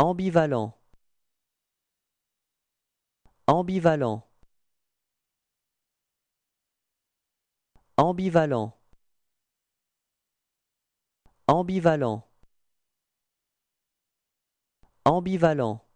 Ambivalent Ambivalent Ambivalent Ambivalent Ambivalent